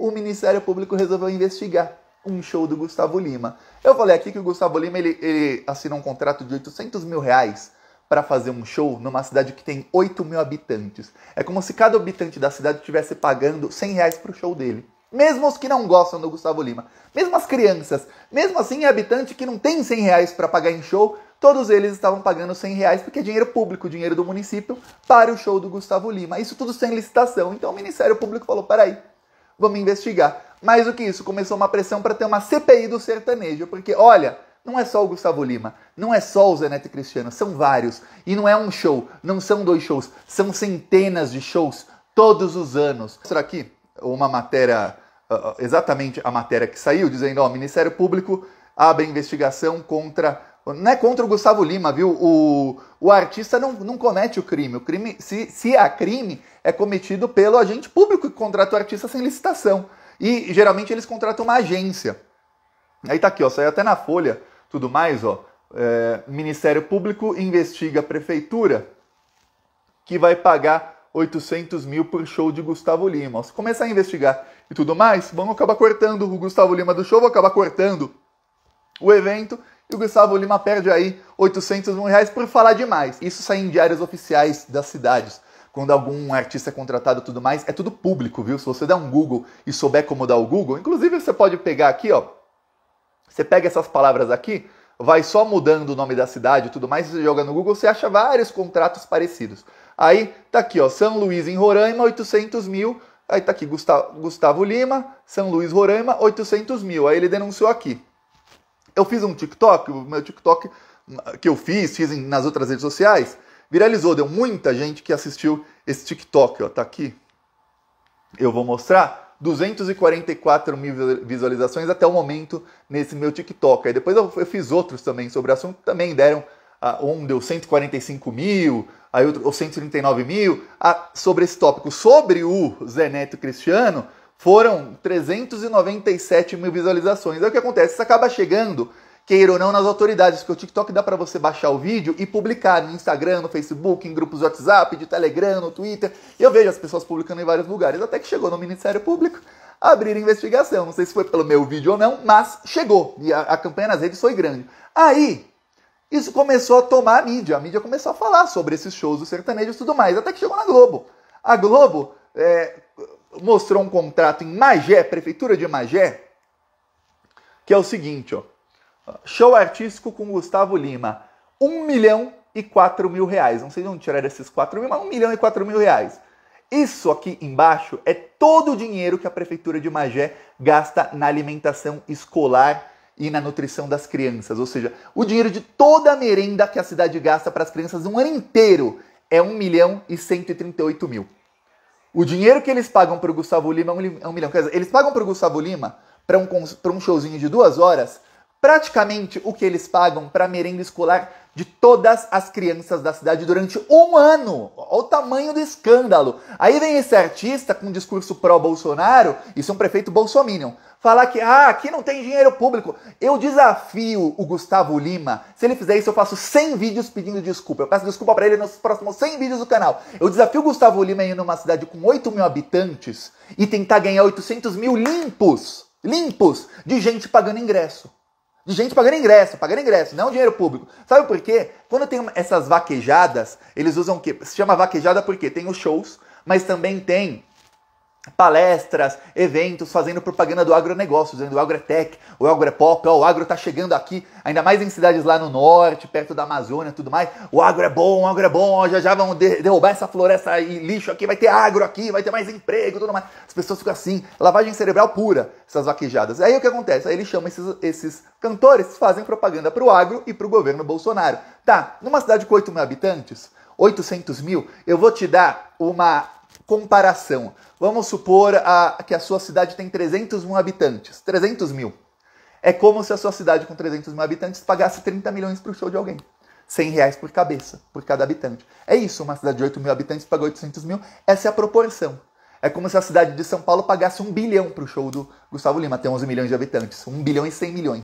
o Ministério Público resolveu investigar um show do Gustavo Lima. Eu falei aqui que o Gustavo Lima ele, ele assinou um contrato de 800 mil reais para fazer um show numa cidade que tem 8 mil habitantes. É como se cada habitante da cidade estivesse pagando 100 reais para o show dele. Mesmo os que não gostam do Gustavo Lima, mesmo as crianças, mesmo assim é habitante que não tem 100 reais para pagar em show, todos eles estavam pagando 100 reais, porque é dinheiro público, dinheiro do município, para o show do Gustavo Lima. Isso tudo sem licitação. Então o Ministério Público falou, peraí, vamos investigar. Mais do que isso, começou uma pressão para ter uma CPI do sertanejo, porque olha, não é só o Gustavo Lima, não é só o Zé Neto Cristiano, são vários. E não é um show, não são dois shows, são centenas de shows todos os anos. Será aqui uma matéria, ah, ah, exatamente a matéria que saiu, dizendo: ó, o Ministério Público abre investigação contra não é contra o Gustavo Lima, viu? O, o artista não, não comete o crime. O crime, se, se há crime, é cometido pelo agente público que contrata o artista sem licitação. E geralmente eles contratam uma agência. Aí tá aqui, ó, saiu até na Folha, tudo mais, ó. É, Ministério Público investiga a prefeitura que vai pagar 800 mil por show de Gustavo Lima. se começar a investigar e tudo mais, vamos acabar cortando o Gustavo Lima do show, vou acabar cortando o evento e o Gustavo Lima perde aí 800 mil reais por falar demais. Isso sai em diários oficiais das cidades. Quando algum artista é contratado e tudo mais, é tudo público, viu? Se você der um Google e souber como dar o Google, inclusive você pode pegar aqui, ó. Você pega essas palavras aqui, vai só mudando o nome da cidade e tudo mais, você joga no Google, você acha vários contratos parecidos. Aí tá aqui, ó, São Luís em Roraima, 800 mil. Aí tá aqui, Gustavo, Gustavo Lima, São Luís, Roraima, 800 mil. Aí ele denunciou aqui. Eu fiz um TikTok, o meu TikTok que eu fiz, fiz nas outras redes sociais, viralizou, deu muita gente que assistiu esse TikTok, ó, tá aqui. Eu vou mostrar 244 mil visualizações até o momento nesse meu TikTok. Aí depois eu, fiz outros também sobre o assunto, também deram, ah, um deu 145 mil, aí outro, ou 139 mil, ah, sobre esse tópico. Sobre o Zé Neto Cristiano, foram 397 mil visualizações. Aí é o que acontece? Isso acaba chegando, queira ou não, nas autoridades, porque o TikTok dá para você baixar o vídeo e publicar no Instagram, no Facebook, em grupos de WhatsApp, de Telegram, no Twitter. Eu vejo as pessoas publicando em vários lugares, até que chegou no Ministério Público abrir investigação. Não sei se foi pelo meu vídeo ou não, mas chegou. E a, a campanha nas redes foi grande. Aí, isso começou a tomar a mídia. A mídia começou a falar sobre esses shows do sertanejo e tudo mais, até que chegou na Globo. A Globo é, mostrou um contrato em Magé, Prefeitura de Magé, que é o seguinte, ó. Show artístico com Gustavo Lima. 1 milhão e 4 mil reais. Não sei de onde tiraram esses 4 mil, mas 1 milhão e 4 mil reais. Isso aqui embaixo é todo o dinheiro que a Prefeitura de Magé gasta na alimentação escolar e na nutrição das crianças. Ou seja, o dinheiro de toda a merenda que a cidade gasta para as crianças um ano inteiro é 1 milhão e 138 mil. O dinheiro que eles pagam para o Gustavo Lima é um, é um milhão. Quer dizer, eles pagam para o Gustavo Lima para um, um showzinho de duas horas praticamente o que eles pagam para merenda escolar de todas as crianças da cidade durante um ano. Olha o tamanho do escândalo. Aí vem esse artista com um discurso pró-Bolsonaro, isso é um prefeito bolsominion, falar que ah, aqui não tem dinheiro público. Eu desafio o Gustavo Lima. Se ele fizer isso, eu faço 100 vídeos pedindo desculpa. Eu peço desculpa para ele nos próximos 100 vídeos do canal. Eu desafio o Gustavo Lima a ir numa cidade com 8 mil habitantes e tentar ganhar 800 mil limpos, limpos, de gente pagando ingresso. De gente pagando ingresso, pagando ingresso, não dinheiro público. Sabe por quê? Quando tem essas vaquejadas, eles usam o quê? Se chama vaquejada porque tem os shows, mas também tem palestras, eventos, fazendo propaganda do agronegócio, dizendo o agro é tech, o agro é pop, ó, o agro tá chegando aqui, ainda mais em cidades lá no norte, perto da Amazônia tudo mais, o agro é bom, o agro é bom, ó, já já vão de derrubar essa floresta e lixo aqui, vai ter agro aqui, vai ter mais emprego tudo mais. As pessoas ficam assim, lavagem cerebral pura, essas vaquejadas. Aí o que acontece? Aí eles chamam esses, esses cantores, fazem propaganda pro agro e pro governo Bolsonaro. Tá, numa cidade com 8 mil habitantes, 800 mil, eu vou te dar uma comparação. Vamos supor a, que a sua cidade tem 300 mil habitantes. 300 mil. É como se a sua cidade com 300 mil habitantes pagasse 30 milhões para o show de alguém. 100 reais por cabeça, por cada habitante. É isso, uma cidade de 8 mil habitantes paga 800 mil. Essa é a proporção. É como se a cidade de São Paulo pagasse um bilhão para o show do Gustavo Lima, tem 11 milhões de habitantes. 1 bilhão e 100 milhões.